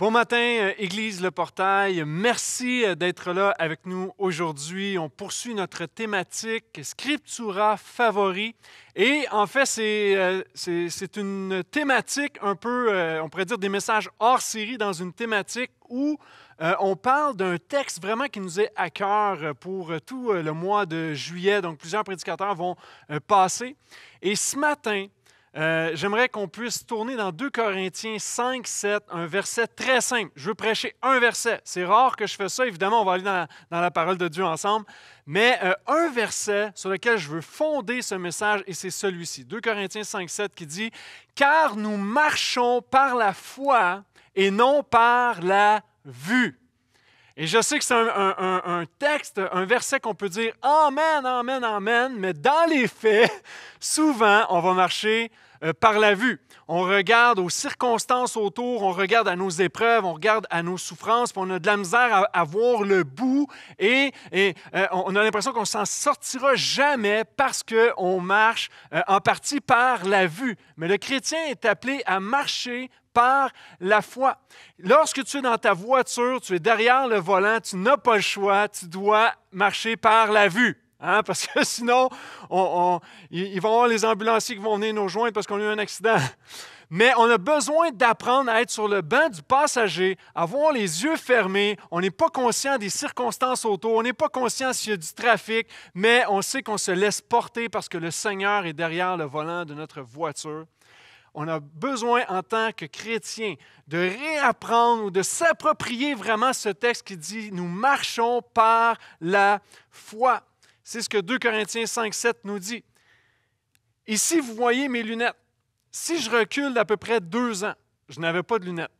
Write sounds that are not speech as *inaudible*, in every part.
Bon matin, euh, Église Le Portail. Merci euh, d'être là avec nous aujourd'hui. On poursuit notre thématique Scriptura favori. Et en fait, c'est euh, une thématique un peu, on pourrait dire, des messages hors série dans une thématique où on parle d'un texte vraiment qui nous est à cœur pour tout le mois de juillet. Donc, plusieurs prédicateurs vont passer. Et ce matin, euh, j'aimerais qu'on puisse tourner dans 2 Corinthiens 5, 7, un verset très simple. Je veux prêcher un verset. C'est rare que je fais ça. Évidemment, on va aller dans la, parole de Dieu ensemble. Mais euh, un verset sur lequel je veux fonder ce message, et c'est celui-ci. 2 Corinthiens 5, 7 qui dit, Car nous marchons par la foi et non par la vue. Et je sais que c'est un, texte, un verset qu'on peut dire Amen, Amen, Amen, mais dans les faits, *laughs* souvent, on va marcher euh, par la vue. On regarde aux circonstances autour, on regarde à nos épreuves, on regarde à nos souffrances, puis on a de la misère à, voir le bout et, euh, on a l'impression qu'on s'en sortira jamais parce qu'on marche euh, en partie par la vue. Mais le chrétien est appelé à marcher par la foi. Lorsque tu es dans ta voiture, tu es derrière le volant, tu n'as pas le choix, tu dois marcher par la vue. Hein, parce que *laughs* sinon, on, on, ils vont avoir les ambulanciers qui vont venir nous joindre parce qu'on a eu un accident. *laughs* Mais on a besoin d'apprendre à être sur le banc du passager, avoir les yeux fermés. On n'est pas conscient des circonstances autour, on n'est pas conscient s'il y a du trafic, mais on sait qu'on se laisse porter parce que le Seigneur est derrière le volant de notre voiture on a besoin en tant que chrétien de réapprendre ou de s'approprier vraiment ce texte qui dit nous marchons par la foi. C'est ce que 2 Corinthiens 5, 7 nous dit. Ici, vous voyez mes lunettes. Si je recule d'à peu près deux ans, je n'avais pas de lunettes.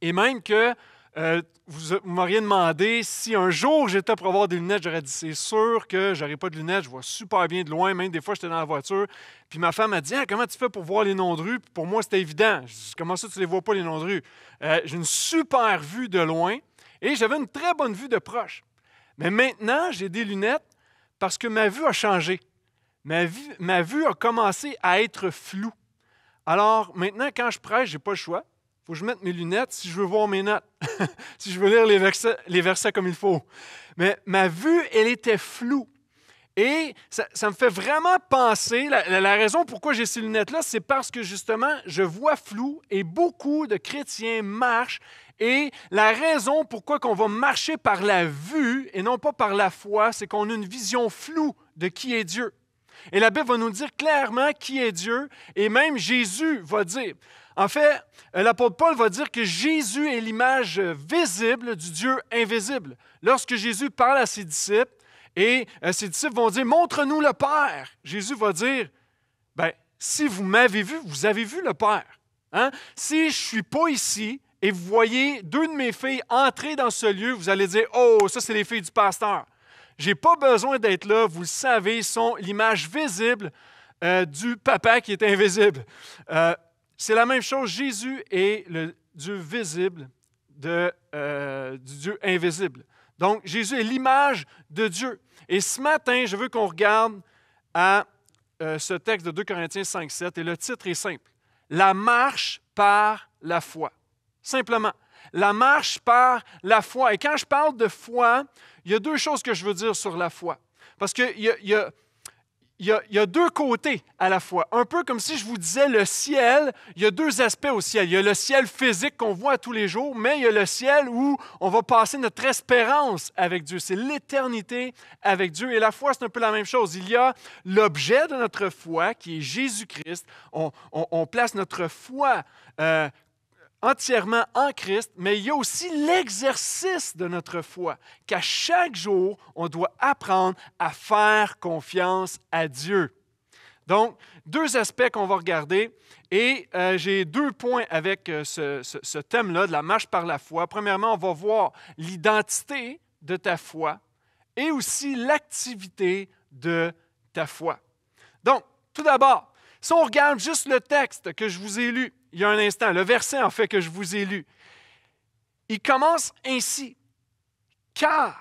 Et même que euh, vous m'auriez demandé si un jour j'étais pour avoir des lunettes, j'aurais dit c'est sûr que j'aurais pas de lunettes, je vois super bien de loin, même des fois j'étais dans la voiture. Puis ma femme a dit ah, Comment tu fais pour voir les noms de rue Pour moi c'était évident. Comment ça tu les vois pas les noms de rue euh, J'ai une super vue de loin et j'avais une très bonne vue de proche. Mais maintenant j'ai des lunettes parce que ma vue a changé. Ma vue, a commencé à être floue. Alors maintenant quand je prêche, j'ai pas le choix faut que je mette mes lunettes si je veux voir mes notes, *laughs* si je veux lire les versets, comme il faut. Mais ma vue, elle était floue. Et ça, me fait vraiment penser, la, raison pourquoi j'ai ces lunettes-là, c'est parce que justement, je vois flou et beaucoup de chrétiens marchent. Et la raison pourquoi qu'on va marcher par la vue et non pas par la foi, c'est qu'on a une vision floue de qui est Dieu. Et la Bible va nous dire clairement qui est Dieu, et même Jésus va dire. En fait, l'apôtre Paul va dire que Jésus est l'image visible du Dieu invisible. Lorsque Jésus parle à ses disciples, et euh, ses disciples vont dire, montre-nous le Père. Jésus va dire, ben, si vous m'avez vu, vous avez vu le Père. Hein? Si je ne suis pas ici et vous voyez deux de mes filles entrer dans ce lieu, vous allez dire, oh, ça c'est les filles du pasteur. J'ai pas besoin d'être là. Vous le savez, sont l'image visible euh, du papa qui est invisible. Euh, c'est la même chose. Jésus est le Dieu visible de, euh, du Dieu invisible. Donc, Jésus est l'image de Dieu. Et ce matin, je veux qu'on regarde à ce texte de 2 Corinthiens 5, 7. Et le titre est simple. La marche par la foi. Simplement la marche par la foi. Et quand je parle de foi, il y a deux choses que je veux dire sur la foi. Parce qu'il y a, deux côtés à la foi. Un peu comme si je vous disais le ciel, il y a deux aspects au ciel. Il y a le ciel physique qu'on voit tous les jours, mais il y a le ciel où on va passer notre espérance avec Dieu. C'est l'éternité avec Dieu. Et la foi, c'est un peu la même chose. Il y a l'objet de notre foi qui est Jésus-Christ. On, place notre foi euh, entièrement en Christ, mais il y a aussi l'exercice de notre foi, qu'à chaque jour, on doit apprendre à faire confiance à Dieu. Donc, deux aspects qu'on va regarder et euh, j'ai deux points avec euh, ce thème-là de la marche par la foi. Premièrement, on va voir l'identité de ta foi et aussi l'activité de ta foi. Donc, tout d'abord, si on regarde juste le texte que je vous ai lu, il y a un instant, le verset en fait que je vous ai lu. Il commence ainsi, car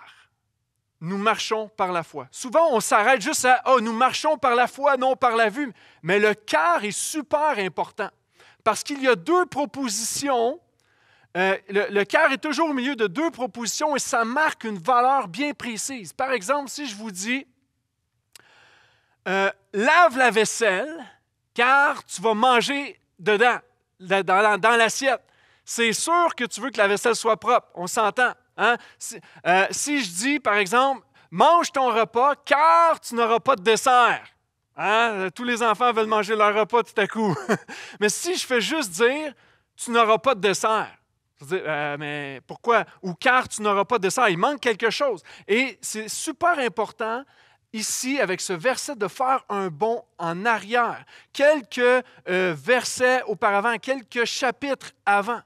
nous marchons par la foi. Souvent, on s'arrête juste à, oh, nous marchons par la foi, non par la vue, mais le car est super important, parce qu'il y a deux propositions euh, le, car » est toujours au milieu de deux propositions et ça marque une valeur bien précise. Par exemple, si je vous dis euh, lave la vaisselle car tu vas manger dedans, dans, l'assiette. C'est sûr que tu veux que la vaisselle soit propre, on s'entend. Hein? Euh, si, je dis, par exemple, mange ton repas car tu n'auras pas de dessert. Hein? Tous les enfants veulent manger leur repas tout à coup. *laughs* mais si je fais juste dire, tu n'auras pas de dessert. Euh, mais pourquoi? Ou car tu n'auras pas de dessert, il manque quelque chose. Et c'est super important ici avec ce verset de faire un bond en arrière, quelques euh, versets auparavant, quelques chapitres avant.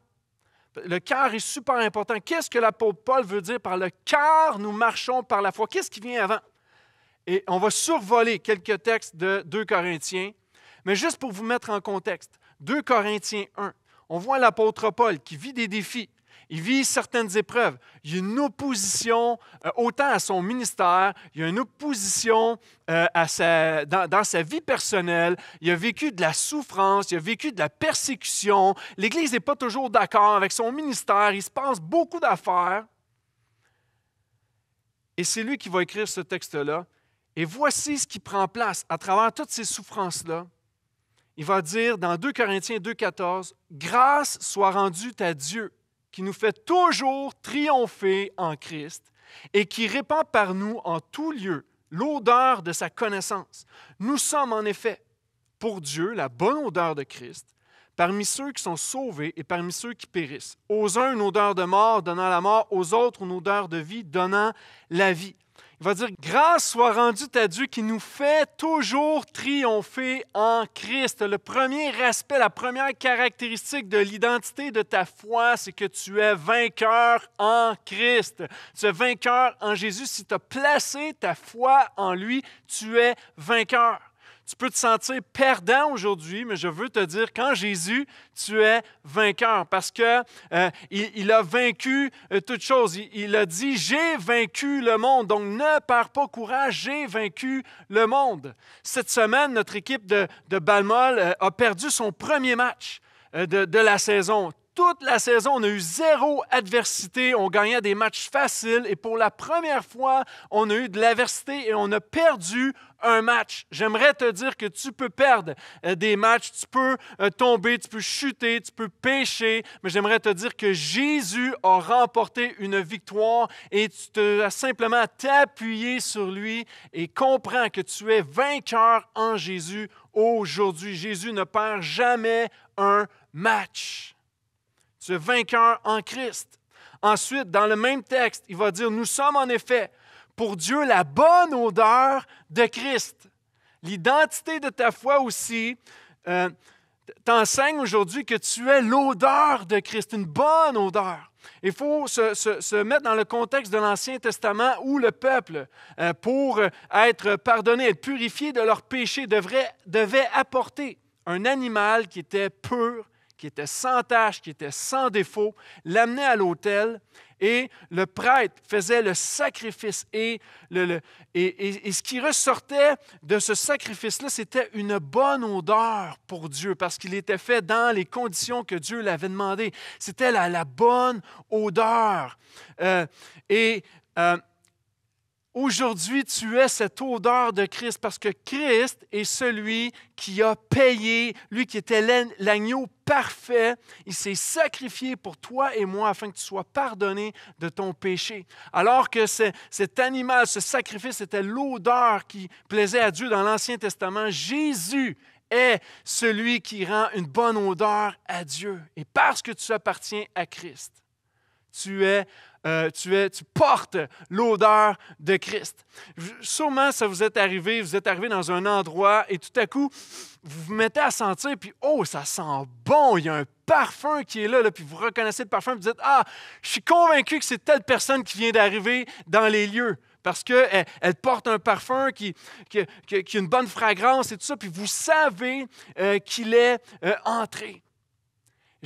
Le cœur est super important. Qu'est-ce que l'apôtre Paul veut dire par le cœur, nous marchons par la foi? Qu'est-ce qui vient avant? Et on va survoler quelques textes de 2 Corinthiens, mais juste pour vous mettre en contexte, 2 Corinthiens 1, on voit l'apôtre Paul qui vit des défis, il vit certaines épreuves. Il y a une opposition euh, autant à son ministère, il y a une opposition euh, à dans, dans, sa vie personnelle. Il a vécu de la souffrance, il a vécu de la persécution. L'Église n'est pas toujours d'accord avec son ministère. Il se passe beaucoup d'affaires. Et c'est lui qui va écrire ce texte-là. Et voici ce qui prend place à travers toutes ces souffrances-là. Il va dire dans 2 Corinthiens 2,14 Grâce soit rendue à Dieu qui nous fait toujours triompher en Christ et qui répand par nous en tout lieu l'odeur de sa connaissance. Nous sommes en effet pour Dieu la bonne odeur de Christ parmi ceux qui sont sauvés et parmi ceux qui périssent. Aux uns une odeur de mort donnant la mort, aux autres une odeur de vie donnant la vie. Il va dire, grâce soit rendue à Dieu qui nous fait toujours triompher en Christ. Le premier aspect, la première caractéristique de l'identité de ta foi, c'est que tu es vainqueur en Christ. Tu es vainqueur en Jésus. Si tu as placé ta foi en lui, tu es vainqueur. Tu peux te sentir perdant aujourd'hui, mais je veux te dire qu'en Jésus, tu es vainqueur parce que euh, il, a vaincu euh, toute chose. Il, a dit j'ai vaincu le monde. Donc ne perds pas courage, j'ai vaincu le monde. Cette semaine, notre équipe de, Balmol euh, a perdu son premier match de, de la saison toute la saison, on a eu zéro adversité, on gagnait des matchs faciles et pour la première fois, on a eu de l'adversité et on a perdu un match. J'aimerais te dire que tu peux perdre euh, des matchs, tu peux euh, tomber, tu peux chuter, tu peux pécher, mais j'aimerais te dire que Jésus a remporté une victoire et tu te, as simplement t'appuyer sur lui et comprends que tu es vainqueur en Jésus aujourd'hui. Jésus ne perd jamais un match ce vainqueur en Christ. Ensuite, dans le même texte, il va dire, nous sommes en effet pour Dieu la bonne odeur de Christ. L'identité de ta foi aussi euh, t'enseigne aujourd'hui que tu es l'odeur de Christ, une bonne odeur. Il faut se, mettre dans le contexte de l'Ancien Testament où le peuple, euh, pour être pardonné, être purifié de leurs péchés, devrait, devait apporter un animal qui était pur qui était sans tache, qui était sans défaut, l'amenait à l'autel et le prêtre faisait le sacrifice. Et, le, et, ce qui ressortait de ce sacrifice-là, c'était une bonne odeur pour Dieu, parce qu'il était fait dans les conditions que Dieu l'avait demandé. C'était la, la, bonne odeur. Euh, et euh, Aujourd'hui, tu es cette odeur de Christ parce que Christ est celui qui a payé, lui qui était l'agneau parfait. Il s'est sacrifié pour toi et moi afin que tu sois pardonné de ton péché. Alors que cet animal, ce sacrifice, c'était l'odeur qui plaisait à Dieu dans l'Ancien Testament, Jésus est celui qui rend une bonne odeur à Dieu. Et parce que tu appartiens à Christ, tu es euh, tu, es, tu portes l'odeur de Christ. Sûrement, ça vous est arrivé, vous êtes arrivé dans un endroit et tout à coup, vous vous mettez à sentir, puis oh, ça sent bon, il y a un parfum qui est là, puis vous reconnaissez le parfum, puis vous dites, ah, je suis convaincu que c'est telle personne qui vient d'arriver dans les lieux parce qu'elle eh, elle porte un parfum qui, qui, qui, a une bonne fragrance et tout ça, puis vous savez euh, qu'il est euh, entré.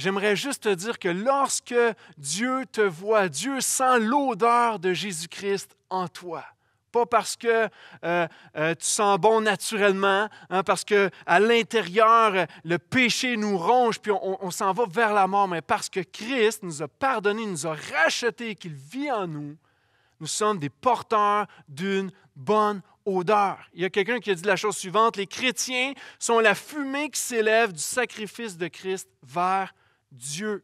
J'aimerais juste te dire que lorsque Dieu te voit, Dieu sent l'odeur de Jésus-Christ en toi. Pas parce que euh, euh, tu sens bon naturellement, hein, parce que à l'intérieur, le péché nous ronge, puis on, s'en va vers la mort, mais parce que Christ nous a pardonné, nous a racheté, qu'il vit en nous, nous sommes des porteurs d'une bonne odeur. Il y a quelqu'un qui a dit la chose suivante, les chrétiens sont la fumée qui s'élève du sacrifice de Christ vers Dieu.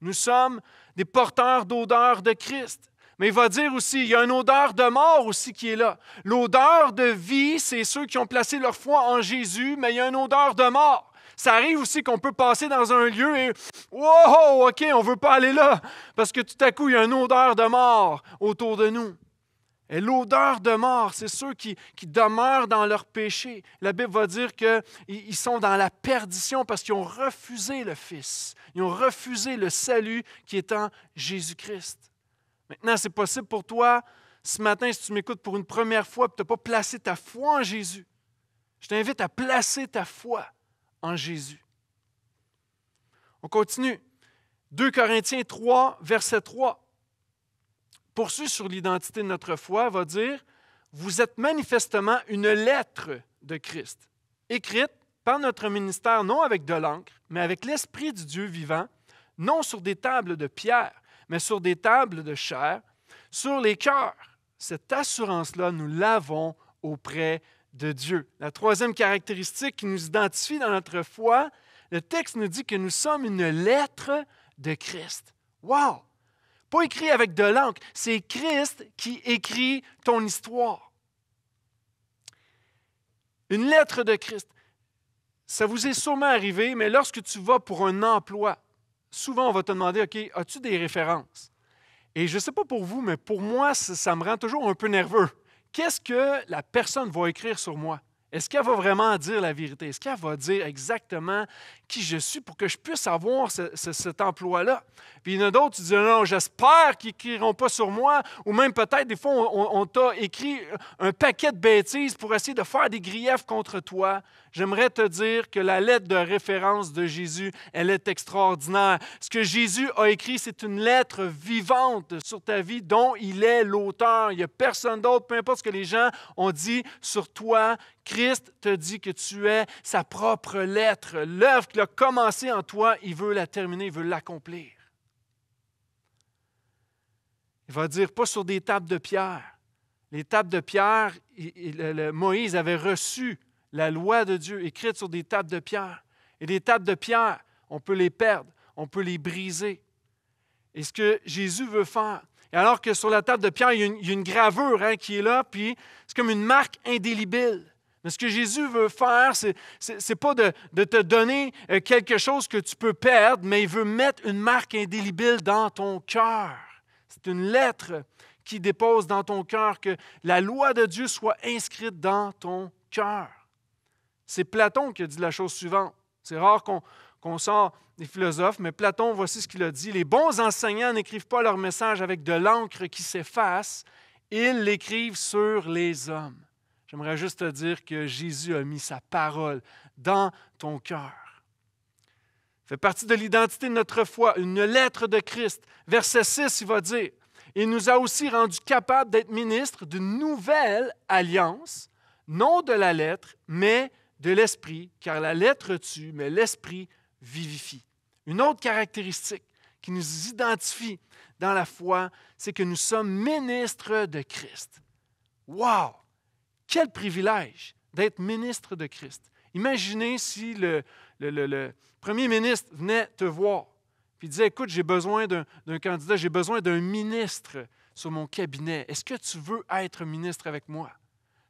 Nous sommes des porteurs d'odeur de Christ. Mais il va dire aussi, il y a une odeur de mort aussi qui est là. L'odeur de vie, c'est ceux qui ont placé leur foi en Jésus, mais il y a une odeur de mort. Ça arrive aussi qu'on peut passer dans un lieu et wow, OK, on ne veut pas aller là parce que tout à coup, il y a une odeur de mort autour de nous l'odeur de mort, c'est ceux qui, demeurent dans leur péché. La Bible va dire qu'ils sont dans la perdition parce qu'ils ont refusé le Fils. Ils ont refusé le salut qui est en Jésus-Christ. Maintenant, c'est possible pour toi, ce matin, si tu m'écoutes pour une première fois et que tu n'as pas placé ta foi en Jésus, je t'invite à placer ta foi en Jésus. On continue. 2 Corinthiens 3, verset 3 poursuivre sur l'identité de notre foi, va dire, vous êtes manifestement une lettre de Christ, écrite par notre ministère non avec de l'encre, mais avec l'Esprit du Dieu vivant, non sur des tables de pierre, mais sur des tables de chair, sur les cœurs. Cette assurance-là, nous l'avons auprès de Dieu. La troisième caractéristique qui nous identifie dans notre foi, le texte nous dit que nous sommes une lettre de Christ. Wow! pas écrit avec de l'encre, c'est Christ qui écrit ton histoire. Une lettre de Christ. Ça vous est sûrement arrivé, mais lorsque tu vas pour un emploi, souvent on va te demander, OK, as-tu des références? Et je ne sais pas pour vous, mais pour moi, ça, ça me rend toujours un peu nerveux. Qu'est-ce que la personne va écrire sur moi? Est-ce qu'elle va vraiment dire la vérité? Est-ce qu'elle va dire exactement qui je suis pour que je puisse avoir cet emploi-là. Puis il y en a d'autres qui disent Non, j'espère qu'ils n'écriront pas sur moi. Ou même peut-être, des fois, on, on t'a écrit un paquet de bêtises pour essayer de faire des griefs contre toi. J'aimerais te dire que la lettre de référence de Jésus, elle est extraordinaire. Ce que Jésus a écrit, c'est une lettre vivante sur ta vie dont il est l'auteur. Il n'y a personne d'autre, peu importe ce que les gens ont dit sur toi. Christ te dit que tu es sa propre lettre, l'œuvre a commencé en toi, il veut la terminer, il veut l'accomplir. Il va dire, pas sur des tables de pierre. Les tables de pierre, Moïse avait reçu la loi de Dieu écrite sur des tables de pierre. Et les tables de pierre, on peut les perdre, on peut les briser. Et ce que Jésus veut faire, et alors que sur la table de pierre, il y a une, gravure hein, qui est là, puis c'est comme une marque indélébile. Mais ce que Jésus veut faire, ce n'est pas de, te donner euh, quelque chose que tu peux perdre, mais il veut mettre une marque indélébile dans ton cœur. C'est une lettre qui dépose dans ton cœur que la loi de Dieu soit inscrite dans ton cœur. C'est Platon qui a dit la chose suivante. C'est rare qu'on sent des philosophes, mais Platon, voici ce qu'il a dit. Les bons enseignants n'écrivent pas leur message avec de l'encre qui s'efface, ils l'écrivent sur les hommes. J'aimerais juste te dire que Jésus a mis sa parole dans ton cœur. fait partie de l'identité de notre foi, une lettre de Christ. Verset 6, il va dire, il nous a aussi rendus capables d'être ministres d'une nouvelle alliance, non de la lettre, mais de l'esprit, car la lettre tue, mais l'esprit vivifie. Une autre caractéristique qui nous identifie dans la foi, c'est que nous sommes ministres de Christ. Wow! Quel privilège d'être ministre de Christ. Imaginez si le, premier ministre venait te voir et disait, écoute, j'ai besoin d'un candidat, j'ai besoin d'un ministre sur mon cabinet. Est-ce que tu veux être ministre avec moi?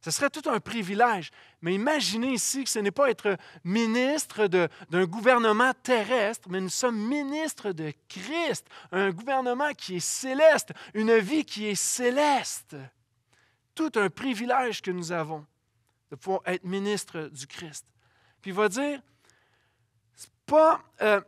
Ce serait tout un privilège. Mais imaginez ici que ce n'est pas être ministre d'un gouvernement terrestre, mais nous sommes ministres de Christ, un gouvernement qui est céleste, une vie qui est céleste tout un privilège que nous avons de pouvoir être ministre du Christ. Puis il va dire, pas, euh,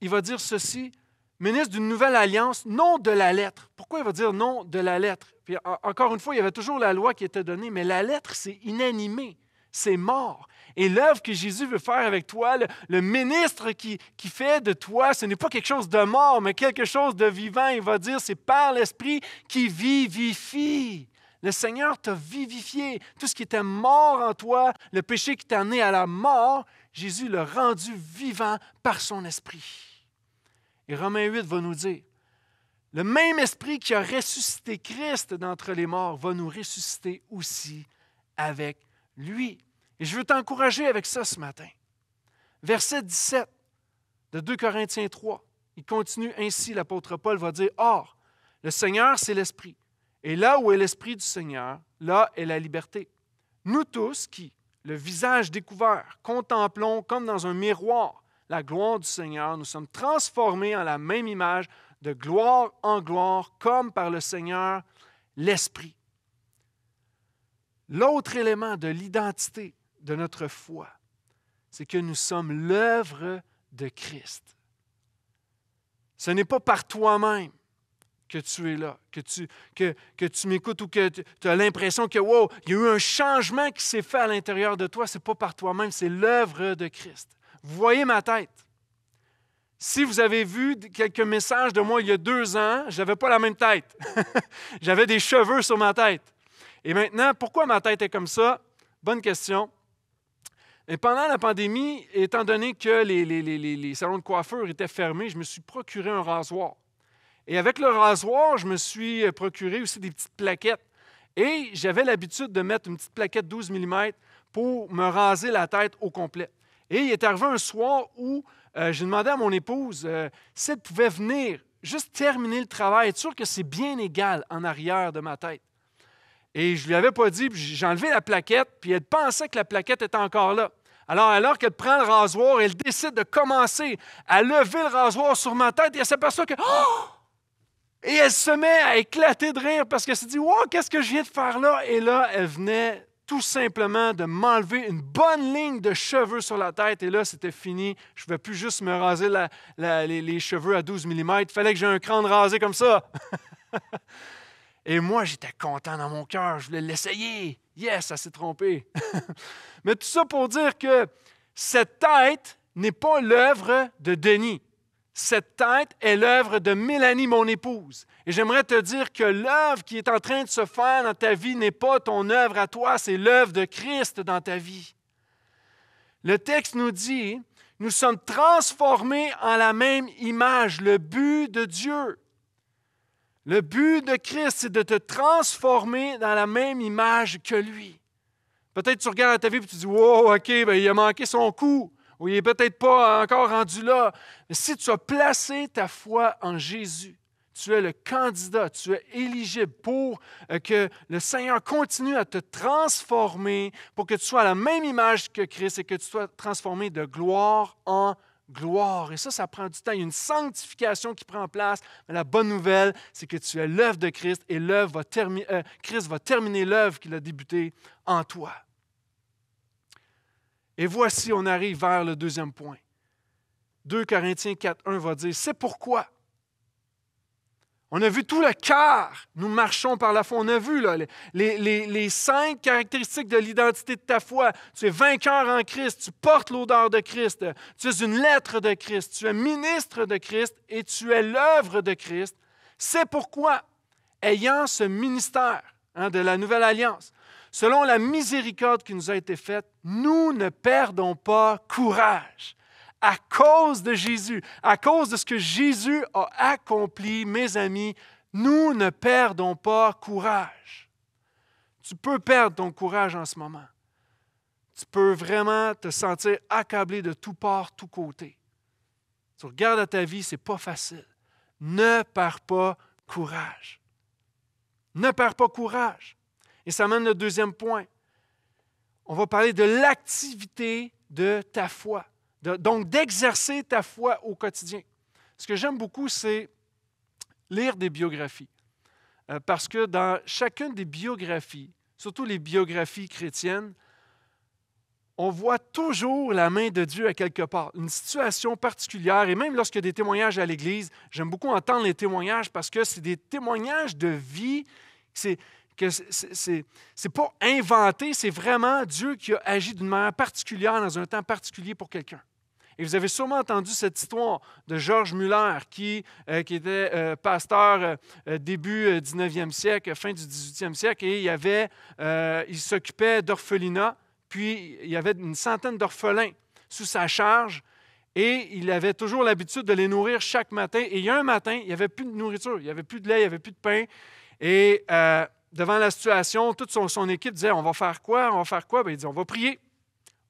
il va dire ceci, ministre d'une nouvelle alliance, non de la lettre. Pourquoi il va dire non de la lettre? Puis encore une fois, il y avait toujours la loi qui était donnée, mais la lettre, c'est inanimé, c'est mort. Et l'œuvre que Jésus veut faire avec toi, le, ministre qui, qui, fait de toi, ce n'est pas quelque chose de mort, mais quelque chose de vivant. Il va dire, c'est par l'Esprit qui vivifie. Le Seigneur t'a vivifié. Tout ce qui était mort en toi, le péché qui t'a amené à la mort, Jésus l'a rendu vivant par son Esprit. Et Romains 8 va nous dire, le même esprit qui a ressuscité Christ d'entre les morts va nous ressusciter aussi avec lui. Et je veux t'encourager avec ça ce matin. Verset 17 de 2 Corinthiens 3, il continue ainsi, l'apôtre Paul va dire, Or, le Seigneur, c'est l'Esprit. Et là où est l'Esprit du Seigneur, là est la liberté. Nous tous qui, le visage découvert, contemplons comme dans un miroir la gloire du Seigneur, nous sommes transformés en la même image, de gloire en gloire, comme par le Seigneur, l'Esprit. L'autre élément de l'identité de notre foi, c'est que nous sommes l'œuvre de Christ. Ce n'est pas par toi-même que tu es là, que tu, que, tu m'écoutes ou que tu as l'impression que, wow, il y a eu un changement qui s'est fait à l'intérieur de toi. Ce n'est pas par toi-même, c'est l'œuvre de Christ. Vous voyez ma tête. Si vous avez vu quelques messages de moi il y a deux ans, je n'avais pas la même tête. *laughs* J'avais des cheveux sur ma tête. Et maintenant, pourquoi ma tête est comme ça? Bonne question. Et pendant la pandémie, étant donné que les, salons de coiffure étaient fermés, je me suis procuré un rasoir. Et avec le rasoir, je me suis euh, procuré aussi des petites plaquettes. Et j'avais l'habitude de mettre une petite plaquette 12 mm pour me raser la tête au complet. Et il est arrivé un soir où euh, j'ai demandé à mon épouse euh, si elle pouvait venir juste terminer le travail, être sûr que c'est bien égal en arrière de ma tête. Et je ne lui avais pas dit, j'ai enlevé la plaquette, puis elle pensait que la plaquette était encore là. Alors, alors qu'elle prend le rasoir, elle décide de commencer à lever le rasoir sur ma tête et elle s'aperçoit que. Oh! Et elle se met à éclater de rire parce qu'elle se dit Wow, qu'est-ce que je viens de faire là Et là, elle venait tout simplement de m'enlever une bonne ligne de cheveux sur la tête. Et là, c'était fini. Je ne pouvais plus juste me raser les, cheveux à 12 mm. Il fallait que j'ai un de rasé comme ça. *laughs* Et moi, j'étais content dans mon cœur, je voulais l'essayer. Yes, ça s'est trompé. *laughs* Mais tout ça pour dire que cette tête n'est pas l'œuvre de Denis. Cette tête est l'œuvre de Mélanie, mon épouse. Et j'aimerais te dire que l'œuvre qui est en train de se faire dans ta vie n'est pas ton œuvre à toi, c'est l'œuvre de Christ dans ta vie. Le texte nous dit, nous sommes transformés en la même image, le but de Dieu. Le but de Christ, c'est de te transformer dans la même image que lui. Peut-être tu regardes ta vie et tu dis Wow, OK, ben, il a manqué son coup, ou il n'est peut-être pas encore rendu là. si tu as placé ta foi en Jésus, tu es le candidat, tu es éligible pour euh, que le Seigneur continue à te transformer, pour que tu sois à la même image que Christ et que tu sois transformé de gloire en gloire. Et ça, ça prend du temps. Il y a une sanctification qui prend place. Mais la bonne nouvelle, c'est que tu es l'œuvre de Christ et va terminer. Euh, Christ va terminer l'œuvre qu'il a débutée en toi. Et voici, on arrive vers le deuxième point. 2 Corinthiens 4.1 va dire, c'est pourquoi on a vu tout le cœur. Nous marchons par la foi. On a vu les, cinq caractéristiques de l'identité de ta foi. Tu es vainqueur en Christ. Tu portes l'odeur de Christ. Tu es une lettre de Christ. Tu es ministre de Christ et tu es l'œuvre de Christ. C'est pourquoi, ayant ce ministère hein, de la Nouvelle Alliance, selon la miséricorde qui nous a été faite, nous ne perdons pas courage à cause de Jésus, à cause de ce que Jésus a accompli, mes amis, nous ne perdons pas courage. Tu peux perdre ton courage en ce moment. Tu peux vraiment te sentir accablé de tout part, tout côté. Tu regardes à ta vie, c'est pas facile. Ne perds pas courage. Ne perds pas courage. Et ça mène le deuxième point. On va parler de l'activité de ta foi donc d'exercer ta foi au quotidien. Ce que j'aime beaucoup, c'est lire des biographies. Euh, parce que dans chacune des biographies, surtout les biographies chrétiennes, on voit toujours la main de Dieu à quelque part, une situation particulière. Et même lorsqu'il y a des témoignages à l'Église, j'aime beaucoup entendre les témoignages parce que c'est des témoignages de vie. C'est, que c'est n'est pas inventé, c'est vraiment Dieu qui a agi d'une manière particulière dans un temps particulier pour quelqu'un. Et vous avez sûrement entendu cette histoire de Georges Muller, qui, euh, qui était euh, pasteur euh, début 19e siècle, fin du 18e siècle, et il, il s'occupait d'orphelinat, puis il y avait une centaine d'orphelins sous sa charge, et il avait toujours l'habitude de les nourrir chaque matin. Et il un matin, il n'y avait plus de nourriture, il n'y avait plus de lait, il n'y avait plus de pain. Et devant la situation, toute son, équipe disait, on va faire quoi, on va faire quoi? Ben, il dit, on va prier.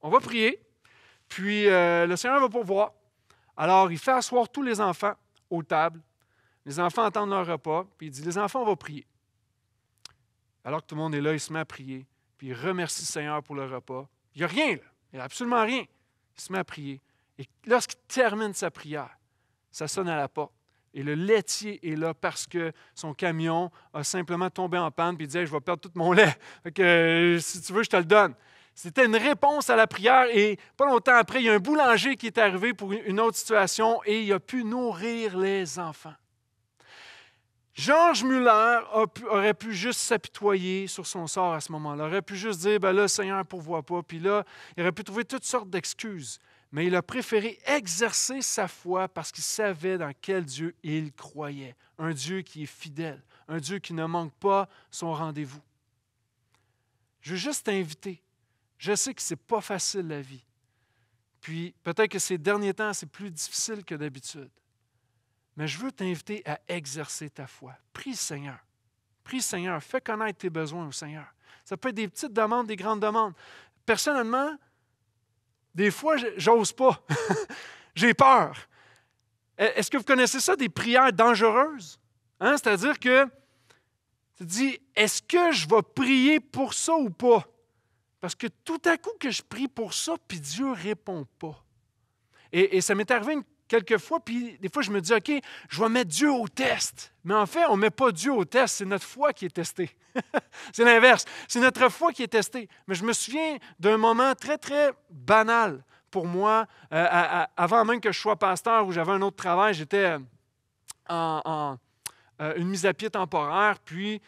On va prier. Puis euh, le Seigneur va voir. Alors, il fait asseoir tous les enfants aux tables. Les enfants entendent leur repas. Puis il dit Les enfants, on va prier. Alors que tout le monde est là, il se met à prier. Puis il remercie le Seigneur pour le repas. Il n'y a rien, là. Il n'y a absolument rien. Il se met à prier. Et lorsqu'il termine sa prière, ça sonne à la porte. Et le laitier est là parce que son camion a simplement tombé en panne puis il dit Je vais perdre tout mon lait. Euh, si tu veux, je te le donne. C'était une réponse à la prière et pas longtemps après, il y a un boulanger qui est arrivé pour une autre situation et il a pu nourrir les enfants. Georges Muller aurait pu juste s'apitoyer sur son sort à ce moment-là, aurait pu juste dire, ben là, Seigneur, pourvoit pas, puis là, il aurait pu trouver toutes sortes d'excuses. Mais il a préféré exercer sa foi parce qu'il savait dans quel Dieu il croyait. Un Dieu qui est fidèle, un Dieu qui ne manque pas son rendez-vous. Je veux juste t'inviter je sais que ce n'est pas facile la vie. Puis peut-être que ces derniers temps, c'est plus difficile que d'habitude. Mais je veux t'inviter à exercer ta foi. Prie Seigneur. Prie Seigneur. Fais connaître tes besoins au Seigneur. Ça peut être des petites demandes, des grandes demandes. Personnellement, des fois, j'ose pas. *laughs* J'ai peur. E, est-ce que vous connaissez ça, des prières dangereuses? Hein? C'est-à-dire que tu te dis, est-ce que je vais prier pour ça ou pas? Parce que tout à coup que je prie pour ça, puis Dieu répond pas. Et, ça m'est arrivé quelques fois, puis des fois je me dis, OK, je vais mettre Dieu au test. Mais en fait, on ne met pas Dieu au test, c'est notre foi qui est testée. *laughs* c'est l'inverse, c'est notre foi qui est testée. Mais je me souviens d'un moment très, très banal pour moi, euh, avant même que je sois pasteur ou j'avais un autre travail, j'étais euh, en, euh, une mise à pied temporaire, puis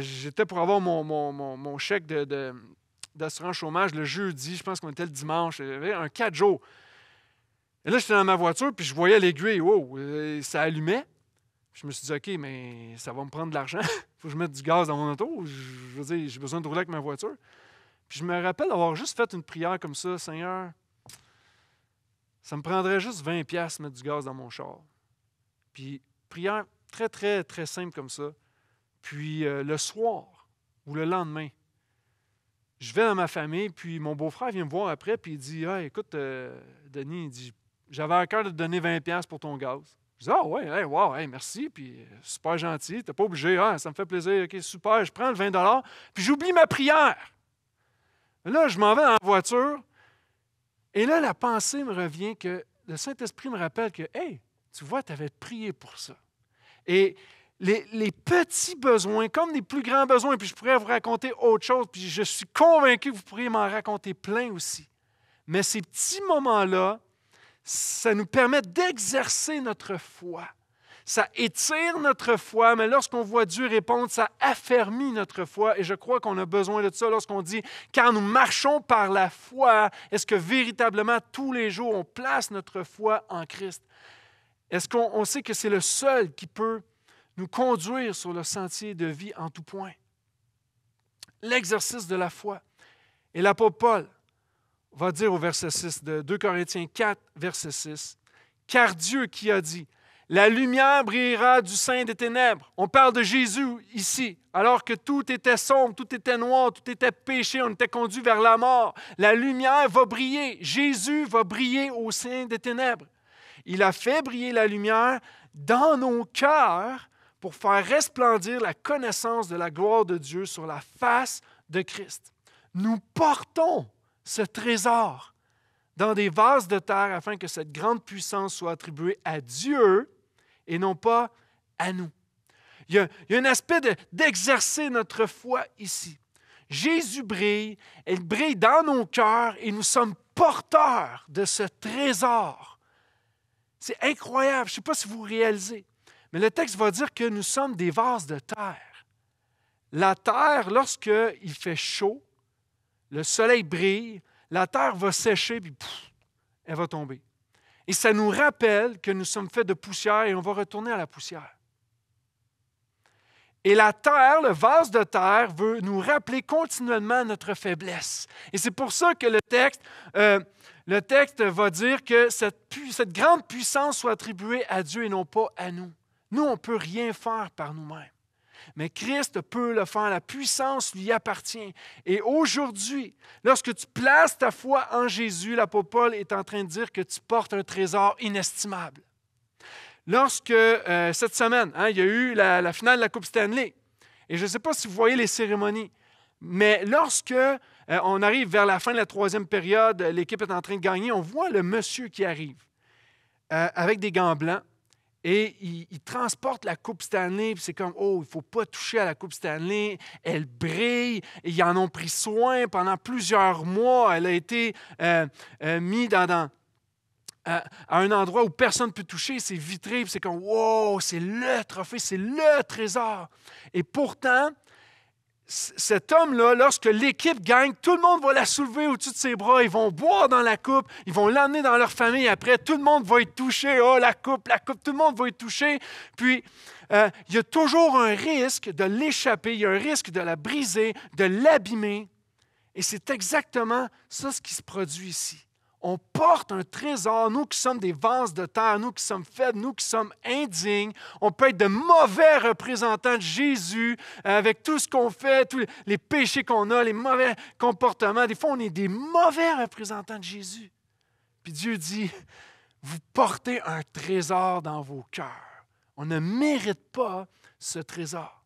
j'étais pour avoir mon, mon, chèque de, d'assurance chômage le jeudi, je pense qu'on était le dimanche, un 4 jours. Et là, j'étais dans ma voiture, puis je voyais l'aiguille, oh ça allumait. Je me suis dit, OK, mais ça va me prendre de l'argent. *laughs* faut que je mette du gaz dans mon auto. Je, veux dire, j'ai besoin de rouler avec ma voiture. Puis je me rappelle avoir juste fait une prière comme ça, Seigneur, ça me prendrait juste 20 pièces mettre du gaz dans mon char. Puis prière très, très, très simple comme ça. Puis euh, le soir ou le lendemain, je vais dans ma famille, puis mon beau-frère vient me voir après, puis il dit ah, Écoute, euh, Denis, dit J'avais à cœur de te donner 20$ pour ton gaz. Je dis Ah, ouais, merci, puis euh, super gentil, t'es pas obligé, ah, ça me fait plaisir, ok, super, je prends le 20$, puis j'oublie ma prière. Là, je m'en vais en voiture, et là, la pensée me revient que le Saint-Esprit me rappelle que Hey, tu vois, tu avais prié pour ça. Et les, petits besoins comme les plus grands besoins. Puis je pourrais vous raconter autre chose, puis je suis convaincu que vous pourriez m'en raconter plein aussi. Mais ces petits moments-là, ça nous permet d'exercer notre foi. Ça étire notre foi, mais lorsqu'on voit Dieu répondre, ça affermit notre foi. Et je crois qu'on a besoin de ça lorsqu'on dit, car nous marchons par la foi, est-ce que véritablement tous les jours on place notre foi en Christ? Est-ce qu'on sait que c'est le seul qui peut nous conduire sur le sentier de vie en tout point. L'exercice de la foi. Et l'apôtre Paul va dire au verset 6 de 2 Corinthiens 4, verset 6, Car Dieu qui a dit, la lumière brillera du sein des ténèbres. On parle de Jésus ici, alors que tout était sombre, tout était noir, tout était péché, on était conduit vers la mort. La lumière va briller. Jésus va briller au sein des ténèbres. Il a fait briller la lumière dans nos cœurs pour faire resplendir la connaissance de la gloire de Dieu sur la face de Christ. Nous portons ce trésor dans des vases de terre afin que cette grande puissance soit attribuée à Dieu et non pas à nous. Il y a, un aspect d'exercer notre foi ici. Jésus brille, il brille dans nos cœurs et nous sommes porteurs de ce trésor. C'est incroyable, je ne sais pas si vous réalisez. Mais le texte va dire que nous sommes des vases de terre. La terre, lorsqu'il fait chaud, le soleil brille, la terre va sécher, puis elle va tomber. Et ça nous rappelle que nous sommes faits de poussière et on va retourner à la poussière. Et la terre, le vase de terre, veut nous rappeler continuellement notre faiblesse. Et c'est pour ça que le texte, euh, le texte va dire que cette grande puissance soit attribuée à Dieu et non pas à nous. Nous, on ne peut rien faire par nous-mêmes. Mais Christ peut le faire, la puissance lui appartient. Et aujourd'hui, lorsque tu places ta foi en Jésus, l'apôtre Paul est en train de dire que tu portes un trésor inestimable. Lorsque, euh, cette semaine, hein, il y a eu la, finale de la Coupe Stanley, et je ne sais pas si vous voyez les cérémonies, mais lorsque euh, on arrive vers la fin de la troisième période, l'équipe est en train de gagner, on voit le monsieur qui arrive euh, avec des gants blancs, et il, il transporte la Coupe Stanley, puis c'est comme, oh, il ne faut pas toucher à la Coupe Stanley. Elle brille, et ils en ont pris soin pendant plusieurs mois. Elle a été euh, euh, mise à, un endroit où personne ne peut toucher, c'est vitré, puis c'est comme, wow, c'est le trophée, c'est le trésor. Et pourtant, cet homme-là, lorsque l'équipe gagne, tout le monde va la soulever au-dessus de ses bras, ils vont boire dans la coupe, ils vont l'emmener dans leur famille après, tout le monde va être touché, oh la coupe, la coupe, tout le monde va être touché. Puis, euh, il y a toujours un risque de l'échapper, il y a un risque de la briser, de l'abîmer. Et c'est exactement ça ce qui se produit ici on porte un trésor, nous qui sommes des vases de terre, nous qui sommes faibles, nous qui sommes indignes. On peut être de mauvais représentants de Jésus euh, avec tout ce qu'on fait, tous les péchés qu'on a, les mauvais comportements. Des fois, on est des mauvais représentants de Jésus. Puis Dieu dit, vous portez un trésor dans vos cœurs. On ne mérite pas ce trésor.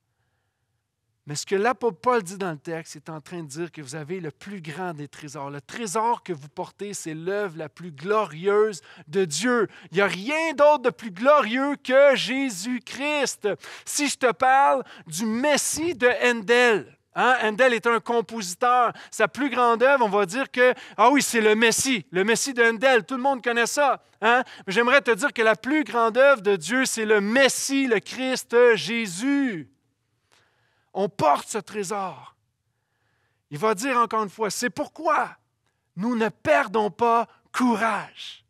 Mais ce que l'apôtre Paul dit dans le texte, c'est en train de dire que vous avez le plus grand des trésors. Le trésor que vous portez, c'est l'œuvre la plus glorieuse de Dieu. Il n'y a rien d'autre de plus glorieux que Jésus-Christ. Si je te parle du Messie de Handel, Hein? est un compositeur. Sa plus grande œuvre, on va dire que, ah oui, c'est le Messie, le Messie de Handel. Tout le monde connaît ça. Hein? Mais j'aimerais te dire que la plus grande œuvre de Dieu, c'est le Messie, le Christ Jésus. On porte ce trésor. Il va dire encore une fois, c'est pourquoi nous ne perdons pas courage.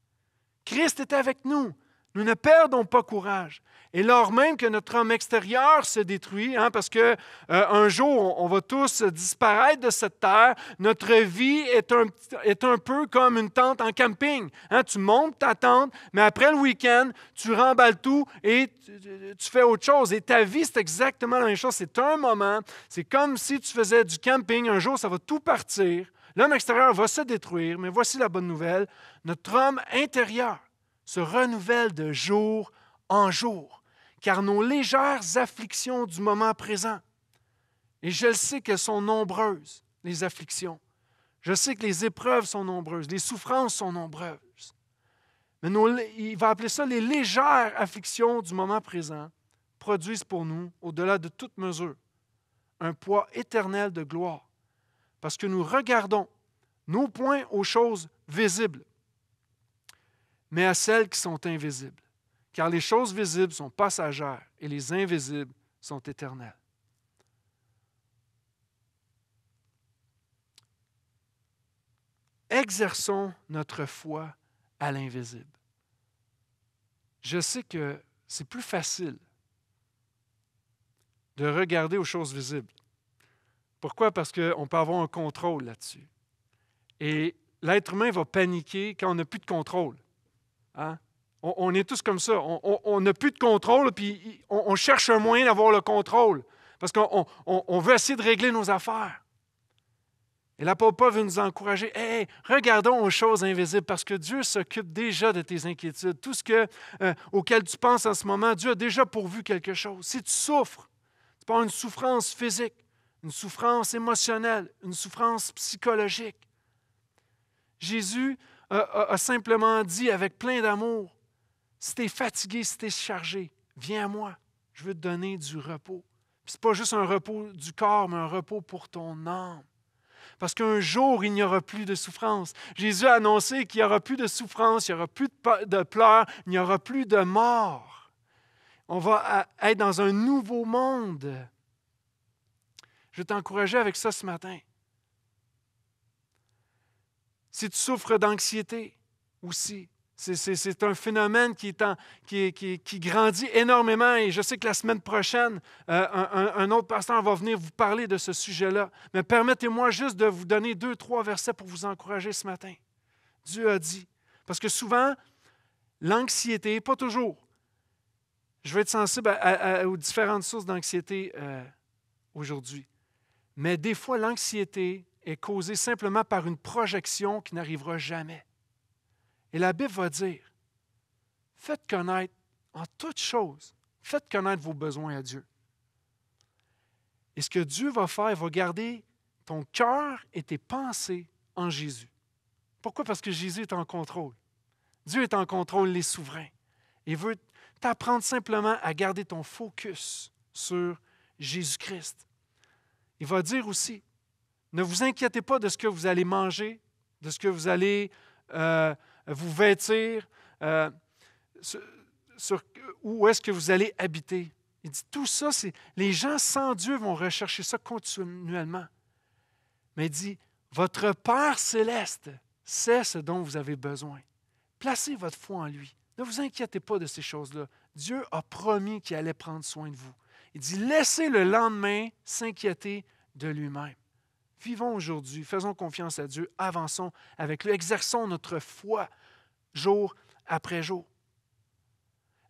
Christ est avec nous. Nous ne perdons pas courage. Et lors même que notre homme extérieur se détruit, hein, parce que euh, un jour on va tous disparaître de cette terre, notre vie est un, est un peu comme une tente en camping. Hein, tu montes ta tente, mais après le week-end, tu remballes tout et tu, tu, fais autre chose. Et ta vie, c'est exactement la même chose. C'est un moment. C'est comme si tu faisais du camping. Un jour, ça va tout partir. L'homme extérieur va se détruire, mais voici la bonne nouvelle. Notre homme intérieur se renouvelle de jour en jour car nos légères afflictions du moment présent, et je le sais qu'elles sont nombreuses, les afflictions, je sais que les épreuves sont nombreuses, les souffrances sont nombreuses, mais il va appeler ça les légères afflictions du moment présent produisent pour nous, au-delà de toute mesure, un poids éternel de gloire, parce que nous regardons nos points aux choses visibles, mais à celles qui sont invisibles car les choses visibles sont passagères et les invisibles sont éternelles. Exerçons notre foi à l'invisible. Je sais que c'est plus facile de regarder aux choses visibles. Pourquoi? Parce qu'on peut avoir un contrôle là-dessus. Et l'être humain va paniquer quand on n'a plus de contrôle. Hein? On, est tous comme ça. On n'a plus de contrôle, puis on, cherche un moyen d'avoir le contrôle. Parce qu'on veut essayer de régler nos affaires. Et la papa veut nous encourager. Hé, regardons aux choses invisibles parce que Dieu s'occupe déjà de tes inquiétudes. Tout ce que, euh, auquel tu penses en ce moment, Dieu a déjà pourvu quelque chose. Si tu souffres, tu pas une souffrance physique, une souffrance émotionnelle, une souffrance psychologique. Jésus a simplement dit avec plein d'amour si tu es fatigué, si tu es chargé, viens à moi. Je veux te donner du repos. Ce n'est pas juste un repos du corps, mais un repos pour ton âme. Parce qu'un jour, il n'y aura plus de souffrance. Jésus a annoncé qu'il n'y aura plus de souffrance, il n'y aura plus de pleurs, il n'y aura plus de mort. On va euh, être dans un nouveau monde. Je vais t'encourager avec ça ce matin. Si tu souffres d'anxiété aussi, c'est un phénomène qui, grandit énormément et je sais que la semaine prochaine, euh, un, autre pasteur va venir vous parler de ce sujet-là. Mais permettez-moi juste de vous donner deux, trois versets pour vous encourager ce matin. Dieu a dit. Parce que souvent, l'anxiété, pas toujours, je vais être sensible aux différentes sources d'anxiété euh, aujourd'hui. Mais des fois, l'anxiété est causée simplement par une projection qui n'arrivera jamais. Et la Bible va dire, faites connaître en toutes choses, faites connaître vos besoins à Dieu. Et ce que Dieu va faire, il va garder ton cœur et tes pensées en Jésus. Pourquoi? Parce que Jésus est en contrôle. Dieu est en contrôle, les souverains. Il veut t'apprendre simplement à garder ton focus sur Jésus-Christ. Il va dire aussi, ne vous inquiétez pas de ce que vous allez manger, de ce que vous allez euh, vous vêtir, euh, où est-ce que vous allez habiter. Il dit, tout ça, c'est les gens sans Dieu vont rechercher ça continuellement. Mais il dit, votre Père céleste sait ce dont vous avez besoin. Placez votre foi en lui. Ne vous inquiétez pas de ces choses-là. Dieu a promis qu'il allait prendre soin de vous. Il dit, laissez le lendemain s'inquiéter de lui-même. Vivons aujourd'hui, faisons confiance à Dieu, avançons avec lui, exerçons notre foi jour après jour.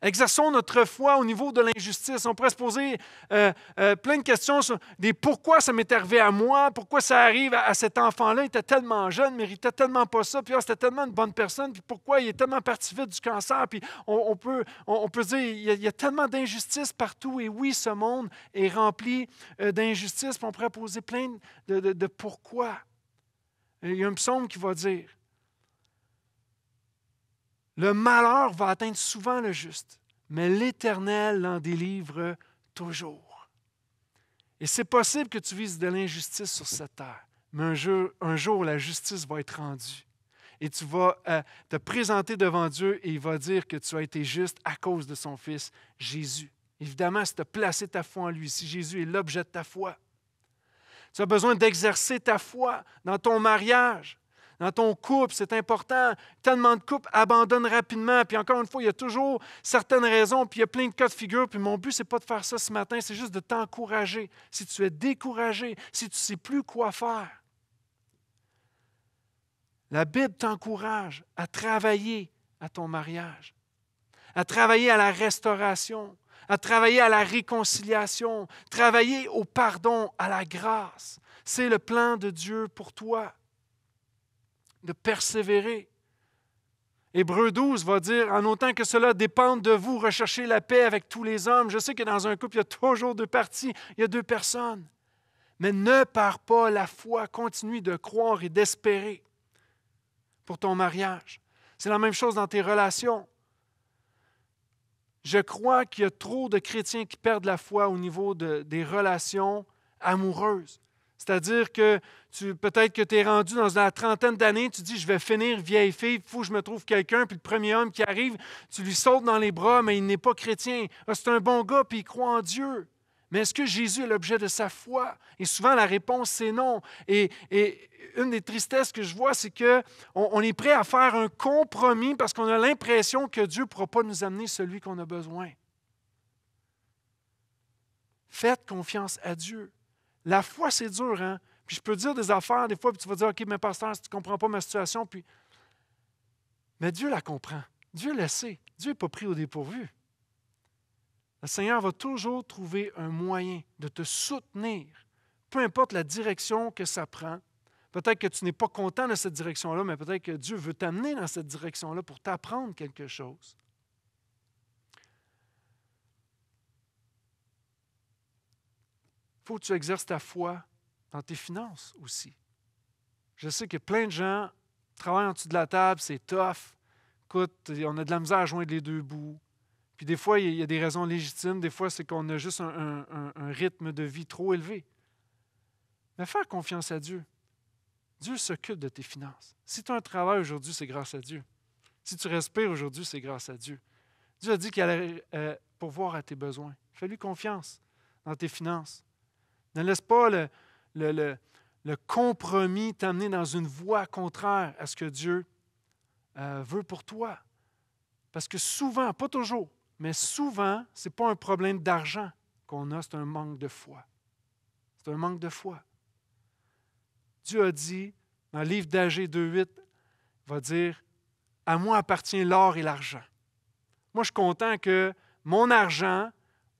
Exerçons notre foi au niveau de l'injustice. On pourrait se poser euh, euh, plein de questions sur des pourquoi ça m'est arrivé à moi, pourquoi ça arrive à, cet enfant-là. Il était tellement jeune, méritait tellement pas ça, puis ah, c'était tellement une bonne personne, puis pourquoi il est tellement parti vite du cancer. Puis on, peut, on, peut dire, il y a, tellement d'injustices partout. Et oui, ce monde est rempli d'injustice. Euh, d'injustices. On pourrait poser plein de, de pourquoi. Il y a un psaume qui va dire le malheur va atteindre souvent le juste, mais l'Éternel l'en délivre toujours. Et c'est possible que tu vises de l'injustice sur cette terre, mais un jour, un jour, la justice va être rendue. Et tu vas euh, te présenter devant Dieu et il va dire que tu as été juste à cause de son Fils, Jésus. Évidemment, si tu as ta foi en lui, si Jésus est l'objet de ta foi. Tu as besoin d'exercer ta foi dans ton mariage, dans ton couple, c'est important. Tellement de couples abandonnent rapidement. Puis encore une fois, il y a toujours certaines raisons, puis il y a plein de cas de figure. Puis mon but, c'est pas de faire ça ce matin, c'est juste de t'encourager. Si tu es découragé, si tu ne sais plus quoi faire, la Bible t'encourage à travailler à ton mariage, à travailler à la restauration, à travailler à la réconciliation, travailler au pardon, à la grâce. C'est le plan de Dieu pour toi de persévérer. Hébreu 12 va dire, en autant que cela dépende de vous, recherchez la paix avec tous les hommes. Je sais que dans un couple, il y a toujours deux parties, il y a deux personnes. Mais ne pars pas la foi, continue de croire et d'espérer pour ton mariage. C'est la même chose dans tes relations. Je crois qu'il y a trop de chrétiens qui perdent la foi au niveau des relations amoureuses. C'est-à-dire que tu, peut-être que tu es rendu dans la trentaine d'années, tu dis, je vais finir vieille fille, il faut que je me trouve quelqu'un, puis le premier homme qui arrive, tu lui sautes dans les bras, mais il n'est pas chrétien. Ah, c'est un bon gars, puis il croit en Dieu. Mais est-ce que Jésus est l'objet de sa foi? Et souvent, la réponse, c'est non. Et, une des tristesses que je vois, c'est qu'on on est prêt à faire un compromis parce qu'on a l'impression que Dieu ne pourra pas nous amener celui qu'on a besoin. Faites confiance à Dieu. La foi, c'est dur, hein? Puis je peux dire des affaires des fois, puis tu vas dire, OK, mais pasteur, si tu ne comprends pas ma situation, puis... Mais Dieu la comprend. Dieu la sait. Dieu n'est pas pris au dépourvu. Le Seigneur va toujours trouver un moyen de te soutenir, peu importe la direction que ça prend. Peut-être que tu n'es pas content de cette direction-là, mais peut-être que Dieu veut t'amener dans cette direction-là pour t'apprendre quelque chose. faut que tu exerces ta foi dans tes finances aussi. Je sais que plein de gens travaillent en dessous de la table, c'est tough. Écoute, on a de la misère à joindre les deux bouts. Puis des fois, il y a des raisons légitimes. Des fois, c'est qu'on a juste un, rythme de vie trop élevé. Mais faire confiance à Dieu. Dieu s'occupe de tes finances. Si tu as un travail aujourd'hui, c'est grâce à Dieu. Si tu respires aujourd'hui, c'est grâce à Dieu. Dieu a dit qu'il allait pour euh, pourvoir à tes besoins. Fais-lui confiance dans tes finances. Ne laisse pas le, compromis t'amener dans une voie contraire à ce que Dieu euh, veut pour toi. Parce que souvent, pas toujours, mais souvent, ce n'est pas un problème d'argent qu'on a, c'est un manque de foi. C'est un manque de foi. Dieu a dit, dans le livre d'Agé 2.8, va dire, à moi appartient l'or et l'argent. Moi, je suis content que mon argent,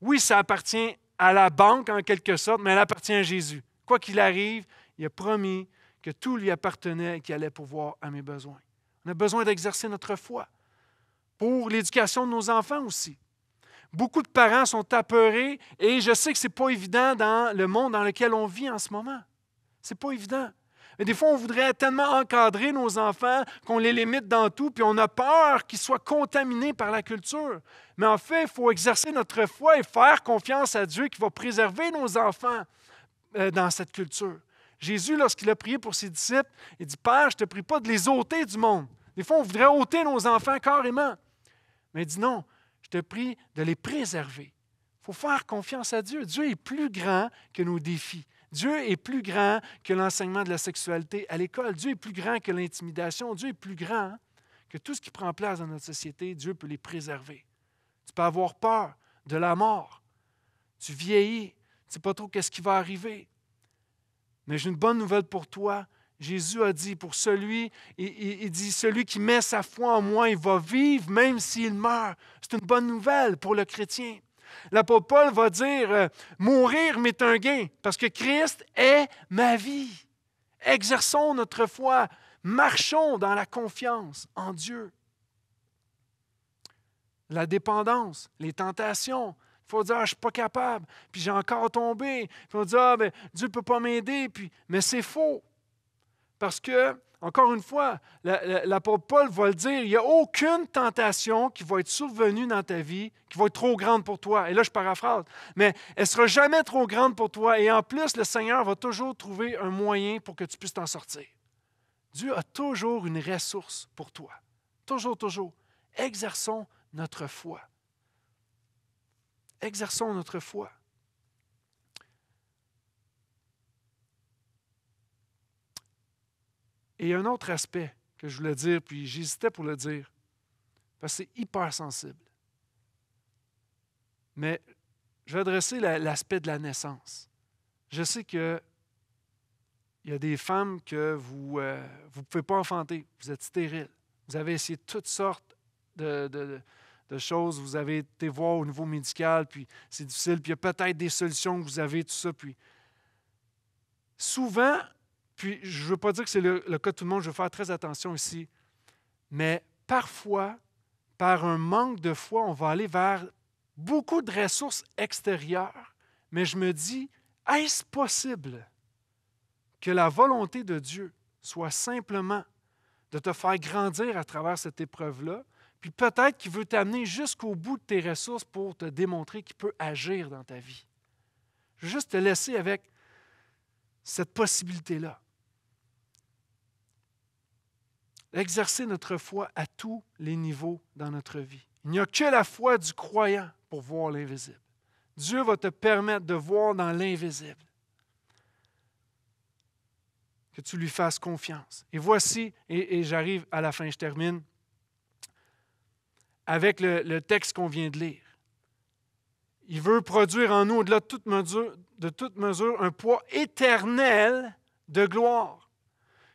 oui, ça appartient à la banque en quelque sorte, mais elle appartient à Jésus. Quoi qu'il arrive, il a promis que tout lui appartenait et qu'il allait pouvoir à mes besoins. On a besoin d'exercer notre foi pour l'éducation de nos enfants aussi. Beaucoup de parents sont apeurés et je sais que ce n'est pas évident dans le monde dans lequel on vit en ce moment. Ce n'est pas évident. Mais des fois, on voudrait tellement encadrer nos enfants qu'on les limite dans tout, puis on a peur qu'ils soient contaminés par la culture. Mais en fait, il faut exercer notre foi et faire confiance à Dieu qui va préserver nos enfants euh, dans cette culture. Jésus, lorsqu'il a prié pour ses disciples, il dit, Père, je ne te prie pas de les ôter du monde. Des fois, on voudrait ôter nos enfants carrément. Mais il dit, non, je te prie de les préserver. Il faut faire confiance à Dieu. Dieu est plus grand que nos défis. Dieu est plus grand que l'enseignement de la sexualité à l'école. Dieu est plus grand que l'intimidation. Dieu est plus grand que tout ce qui prend place dans notre société. Dieu peut les préserver. Tu peux avoir peur de la mort. Tu vieillis. Tu ne sais pas trop qu'est-ce qui va arriver. Mais j'ai une bonne nouvelle pour toi. Jésus a dit pour celui, il, dit celui qui met sa foi en moi, il va vivre même s'il meurt. C'est une bonne nouvelle pour le chrétien. L'apôtre Paul va dire euh, Mourir m'est un gain, parce que Christ est ma vie. Exerçons notre foi, marchons dans la confiance en Dieu. La dépendance, les tentations, il faut dire ah, Je ne suis pas capable, puis j'ai encore tombé, Il faut dire, ah, « ben, Dieu ne peut pas m'aider, puis... mais c'est faux. Parce que encore une fois, l'apôtre Paul va le dire, il n'y a aucune tentation qui va être survenue dans ta vie, qui va être trop grande pour toi. Et là, je paraphrase, mais elle ne sera jamais trop grande pour toi. Et en plus, le Seigneur va toujours trouver un moyen pour que tu puisses t'en sortir. Dieu a toujours une ressource pour toi. Toujours, toujours. Exerçons notre foi. Exerçons notre foi. Et un autre aspect que je voulais dire, puis j'hésitais pour le dire, parce que c'est hyper sensible. Mais je vais adresser l'aspect de la naissance. Je sais que il y a des femmes que vous ne euh, pouvez pas enfanter, vous êtes stérile. Vous avez essayé toutes sortes de, choses, vous avez été voir au niveau médical, puis c'est difficile, puis il y a peut-être des solutions que vous avez, tout ça. Puis souvent, puis, je ne veux pas dire que c'est le, cas de tout le monde, je veux faire très attention ici. Mais parfois, par un manque de foi, on va aller vers beaucoup de ressources extérieures. Mais je me dis, est-ce possible que la volonté de Dieu soit simplement de te faire grandir à travers cette épreuve-là, puis peut-être qu'il veut t'amener jusqu'au bout de tes ressources pour te démontrer qu'il peut agir dans ta vie. Je veux juste te laisser avec cette possibilité-là exercer notre foi à tous les niveaux dans notre vie. Il n'y a que la foi du croyant pour voir l'invisible. Dieu va te permettre de voir dans l'invisible. Que tu lui fasses confiance. Et voici, et, j'arrive à la fin, je termine, avec le, texte qu'on vient de lire. Il veut produire en nous, au-delà de toute mesure, un poids éternel de gloire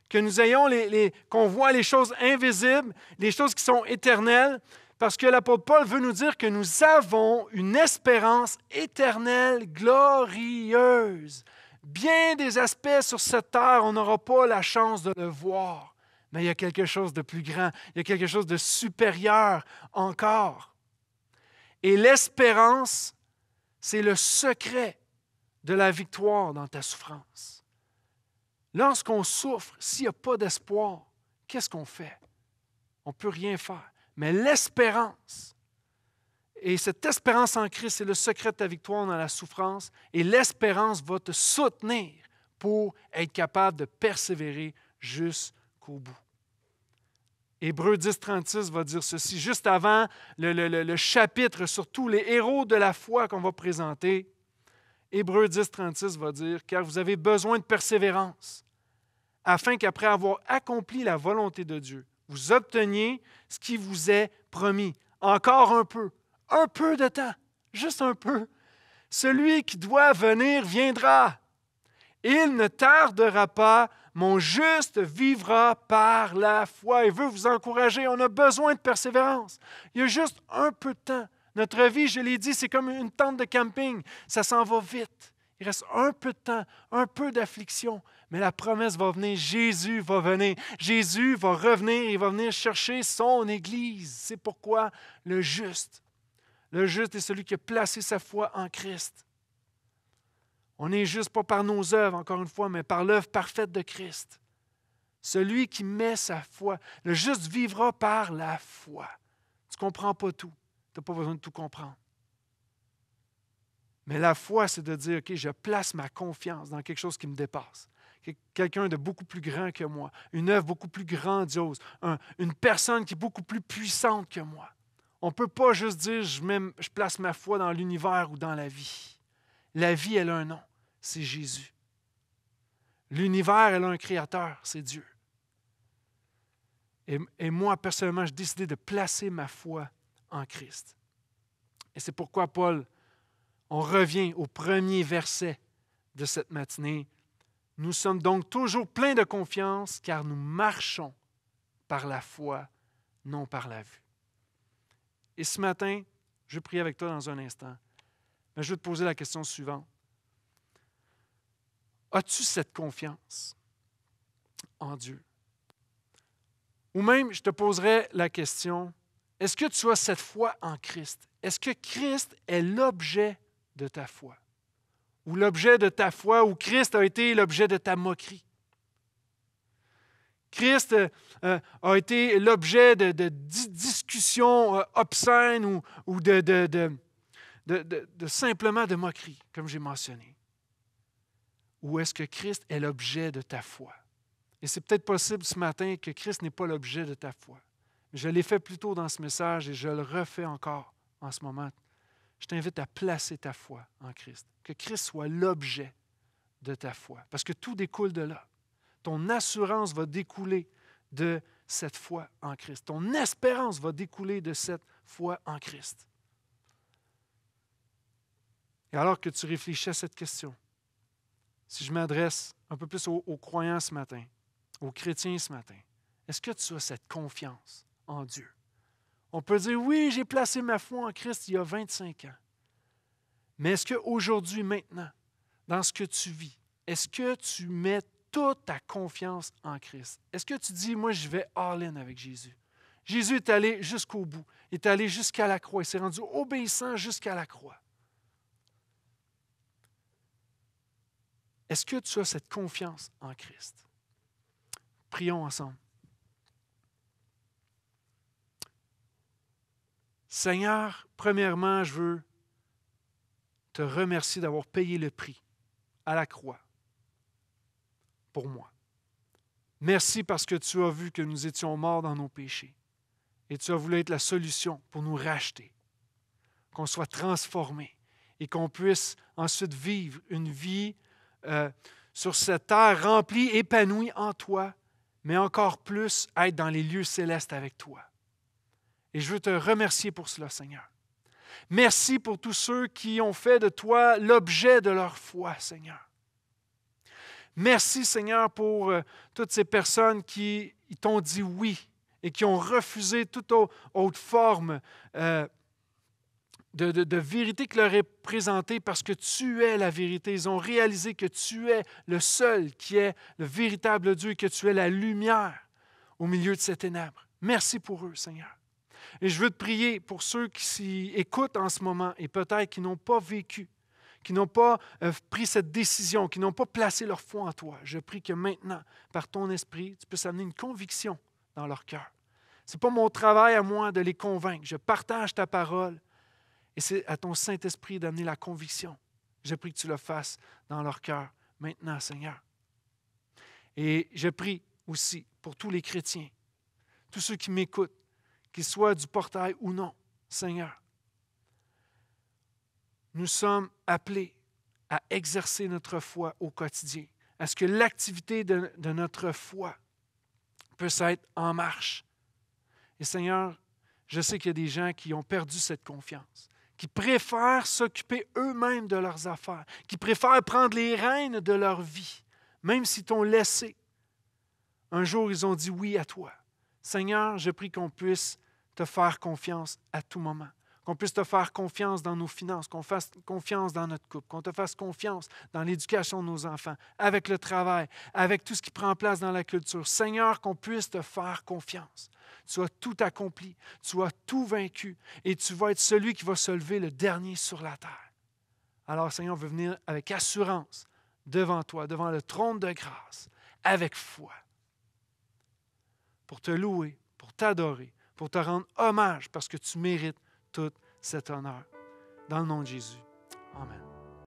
que nous ayons les, qu'on voit les choses invisibles, les choses qui sont éternelles, parce que l'apôtre Paul veut nous dire que nous avons une espérance éternelle glorieuse. Bien des aspects sur cette terre, on n'aura pas la chance de le voir, mais il y a quelque chose de plus grand, il y a quelque chose de supérieur encore. Et l'espérance, c'est le secret de la victoire dans ta souffrance. Lorsqu'on souffre, s'il n'y a pas d'espoir, qu'est-ce qu'on fait? On ne peut rien faire. Mais l'espérance, et cette espérance en Christ, c'est le secret de ta victoire dans la souffrance, et l'espérance va te soutenir pour être capable de persévérer jusqu'au bout. Hébreu 10, 36 va dire ceci, juste avant le, le chapitre sur tous les héros de la foi qu'on va présenter. Hébreu 10, 36 va dire, car vous avez besoin de persévérance, afin qu'après avoir accompli la volonté de Dieu, vous obteniez ce qui vous est promis. Encore un peu, un peu de temps, juste un peu. Celui qui doit venir viendra. Il ne tardera pas, mon juste vivra par la foi. Il veut vous encourager, on a besoin de persévérance. Il y a juste un peu de temps. Notre vie, je l'ai dit, c'est comme une tente de camping. Ça s'en va vite. Il reste un peu de temps, un peu d'affliction, mais la promesse va venir. Jésus va venir. Jésus va revenir. Il va venir chercher son Église. C'est pourquoi le juste, le juste est celui qui a placé sa foi en Christ. On est juste pas par nos œuvres, encore une fois, mais par l'œuvre parfaite de Christ. Celui qui met sa foi, le juste vivra par la foi. Tu ne comprends pas tout. Tu n'as pas besoin de tout comprendre. Mais la foi, c'est de dire, OK, je place ma confiance dans quelque chose qui me dépasse, quelqu'un de beaucoup plus grand que moi, une œuvre beaucoup plus grandiose, une personne qui est beaucoup plus puissante que moi. On ne peut pas juste dire, je, je place ma foi dans l'univers ou dans la vie. La vie, elle a un nom, c'est Jésus. L'univers, elle a un créateur, c'est Dieu. Et, et moi, personnellement, j'ai décidé de placer ma foi en Christ. Et c'est pourquoi Paul, on revient au premier verset de cette matinée. Nous sommes donc toujours pleins de confiance car nous marchons par la foi, non par la vue. Et ce matin, je prie avec toi dans un instant, mais je vais te poser la question suivante. As-tu cette confiance en Dieu? Ou même, je te poserai la question, est-ce que tu as cette foi en Christ? Est-ce que Christ est l'objet de ta foi? Ou l'objet de ta foi, ou Christ a été l'objet de ta moquerie? Christ euh, euh, a été l'objet de, discussions euh, obscènes ou, de, simplement de moquerie, comme j'ai mentionné. Ou est-ce que Christ est l'objet de ta foi? Et c'est peut-être possible ce matin que Christ n'est pas l'objet de ta foi. Je l'ai fait plus tôt dans ce message et je le refais encore en ce moment. Je t'invite à placer ta foi en Christ. Que Christ soit l'objet de ta foi. Parce que tout découle de là. Ton assurance va découler de cette foi en Christ. Ton espérance va découler de cette foi en Christ. Et alors que tu réfléchis à cette question, si je m'adresse un peu plus aux, croyants ce matin, aux chrétiens ce matin, est-ce que tu as cette confiance en Dieu. On peut dire, oui, j'ai placé ma foi en Christ il y a 25 ans. Mais est-ce qu'aujourd'hui, maintenant, dans ce que tu vis, est-ce que tu mets toute ta confiance en Christ? Est-ce que tu dis, moi, je vais all-in avec Jésus? Jésus est allé jusqu'au bout, il est allé jusqu'à la croix, il s'est rendu obéissant jusqu'à la croix. Est-ce que tu as cette confiance en Christ? Prions ensemble. Seigneur, premièrement, je veux te remercier d'avoir payé le prix à la croix pour moi. Merci parce que tu as vu que nous étions morts dans nos péchés et tu as voulu être la solution pour nous racheter, qu'on soit transformés et qu'on puisse ensuite vivre une vie euh, sur cette terre remplie, épanouie en toi, mais encore plus être dans les lieux célestes avec toi. Et je veux te remercier pour cela, Seigneur. Merci pour tous ceux qui ont fait de toi l'objet de leur foi, Seigneur. Merci, Seigneur, pour euh, toutes ces personnes qui t'ont dit oui et qui ont refusé toute autre forme euh, de, vérité que leur est présentée parce que tu es la vérité. Ils ont réalisé que tu es le seul qui est le véritable Dieu et que tu es la lumière au milieu de ces ténèbres. Merci pour eux, Seigneur. Et je veux te prier pour ceux qui s'y écoutent en ce moment et peut-être qui n'ont pas vécu, qui n'ont pas euh, pris cette décision, qui n'ont pas placé leur foi en toi. Je prie que maintenant, par ton esprit, tu puisses amener une conviction dans leur cœur. Ce n'est pas mon travail à moi de les convaincre. Je partage ta parole et c'est à ton Saint-Esprit d'amener la conviction. Je prie que tu le fasses dans leur cœur maintenant, Seigneur. Et je prie aussi pour tous les chrétiens, tous ceux qui m'écoutent, qu'il soit du portail ou non, Seigneur. Nous sommes appelés à exercer notre foi au quotidien, à ce que l'activité de, de notre foi puisse être en marche. Et Seigneur, je sais qu'il y a des gens qui ont perdu cette confiance, qui préfèrent s'occuper eux-mêmes de leurs affaires, qui préfèrent prendre les rênes de leur vie, même s'ils t'ont laissé. Un jour, ils ont dit oui à toi. Seigneur, je prie qu'on puisse te faire confiance à tout moment, qu'on puisse te faire confiance dans nos finances, qu'on fasse confiance dans notre couple, qu'on te fasse confiance dans l'éducation de nos enfants, avec le travail, avec tout ce qui prend place dans la culture. Seigneur, qu'on puisse te faire confiance. Tu as tout accompli, tu as tout vaincu et tu vas être celui qui va se lever le dernier sur la terre. Alors Seigneur, on veut venir avec assurance devant toi, devant le trône de grâce, avec foi, pour te louer, pour t'adorer, pour te rendre hommage parce que tu mérites tout cet honneur. Dans le nom de Jésus.